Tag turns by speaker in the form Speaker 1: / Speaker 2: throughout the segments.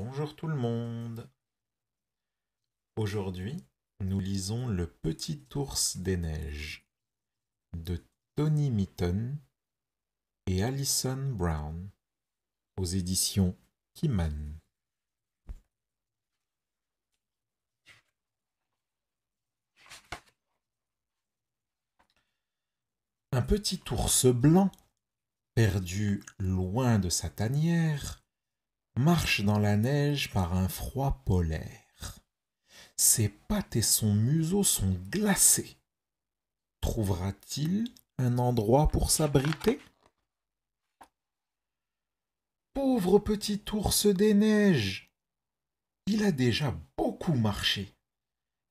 Speaker 1: Bonjour tout le monde. Aujourd'hui, nous lisons Le Petit ours des neiges de Tony Mitton et Alison Brown aux éditions Kiman. Un petit ours blanc, perdu loin de sa tanière, marche dans la neige par un froid polaire. Ses pattes et son museau sont glacés. Trouvera-t-il un endroit pour s'abriter Pauvre petit ours des neiges Il a déjà beaucoup marché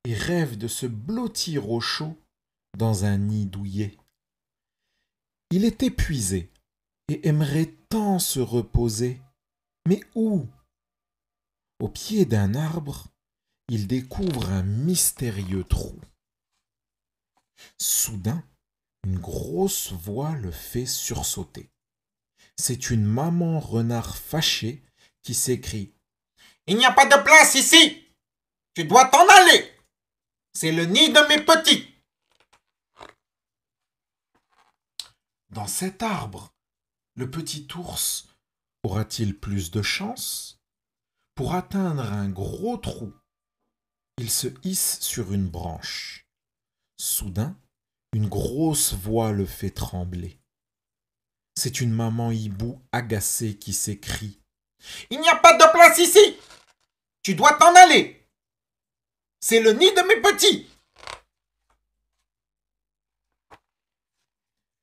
Speaker 1: et rêve de se blottir au chaud dans un nid douillet. Il est épuisé et aimerait tant se reposer mais où Au pied d'un arbre, il découvre un mystérieux trou. Soudain, une grosse voix le fait sursauter. C'est une maman renard fâchée qui s'écrie Il n'y a pas de place ici Tu dois t'en aller C'est le nid de mes petits Dans cet arbre, le petit ours aura-t-il plus de chance Pour atteindre un gros trou, il se hisse sur une branche. Soudain, une grosse voix le fait trembler. C'est une maman hibou agacée qui s'écrie. Il n'y a pas de place ici Tu dois t'en aller C'est le nid de mes petits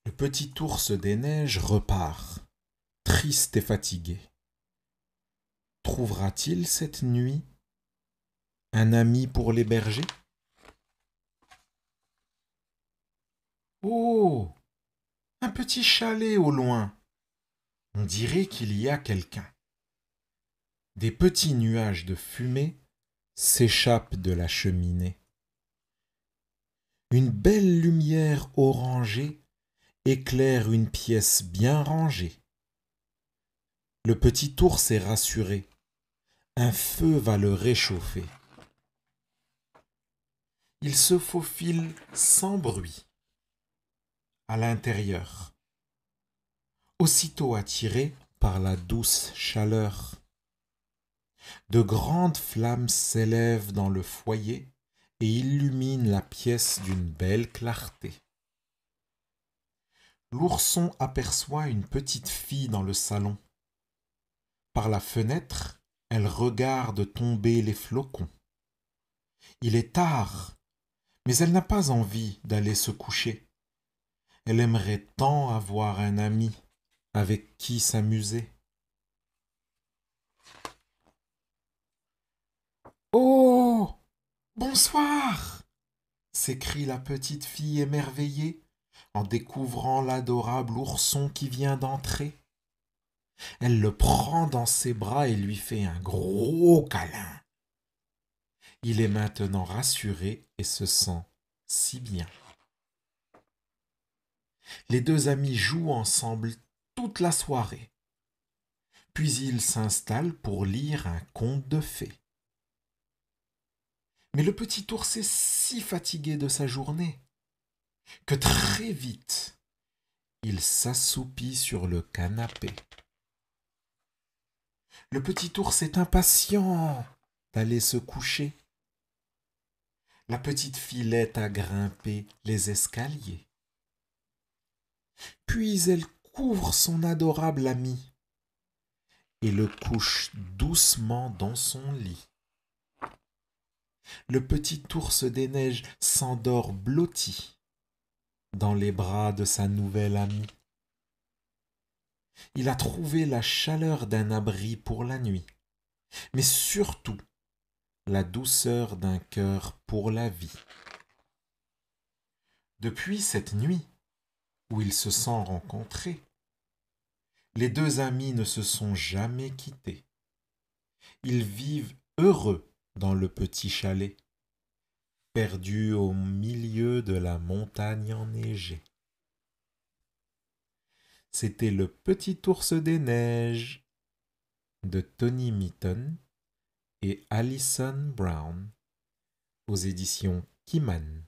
Speaker 1: Le petit ours des neiges repart triste et fatigué. Trouvera-t-il cette nuit un ami pour l'héberger Oh Un petit chalet au loin On dirait qu'il y a quelqu'un. Des petits nuages de fumée s'échappent de la cheminée. Une belle lumière orangée éclaire une pièce bien rangée. Le petit ours est rassuré. Un feu va le réchauffer. Il se faufile sans bruit à l'intérieur. Aussitôt attiré par la douce chaleur, de grandes flammes s'élèvent dans le foyer et illuminent la pièce d'une belle clarté. L'ourson aperçoit une petite fille dans le salon. Par la fenêtre, elle regarde tomber les flocons. Il est tard, mais elle n'a pas envie d'aller se coucher. Elle aimerait tant avoir un ami avec qui s'amuser. Oh Bonsoir s'écrie la petite fille émerveillée en découvrant l'adorable ourson qui vient d'entrer. Elle le prend dans ses bras et lui fait un gros câlin. Il est maintenant rassuré et se sent si bien. Les deux amis jouent ensemble toute la soirée. Puis ils s'installent pour lire un conte de fées. Mais le petit ours est si fatigué de sa journée que très vite il s'assoupit sur le canapé. Le petit ours est impatient d'aller se coucher. La petite filette a grimpé les escaliers. Puis elle couvre son adorable ami et le couche doucement dans son lit. Le petit ours des neiges s'endort blotti dans les bras de sa nouvelle amie. Il a trouvé la chaleur d'un abri pour la nuit, mais surtout la douceur d'un cœur pour la vie. Depuis cette nuit où ils se sont rencontrés, les deux amis ne se sont jamais quittés. Ils vivent heureux dans le petit chalet, perdu au milieu de la montagne enneigée c'était Le Petit Ours des Neiges de Tony Meaton et Alison Brown aux éditions Kiman.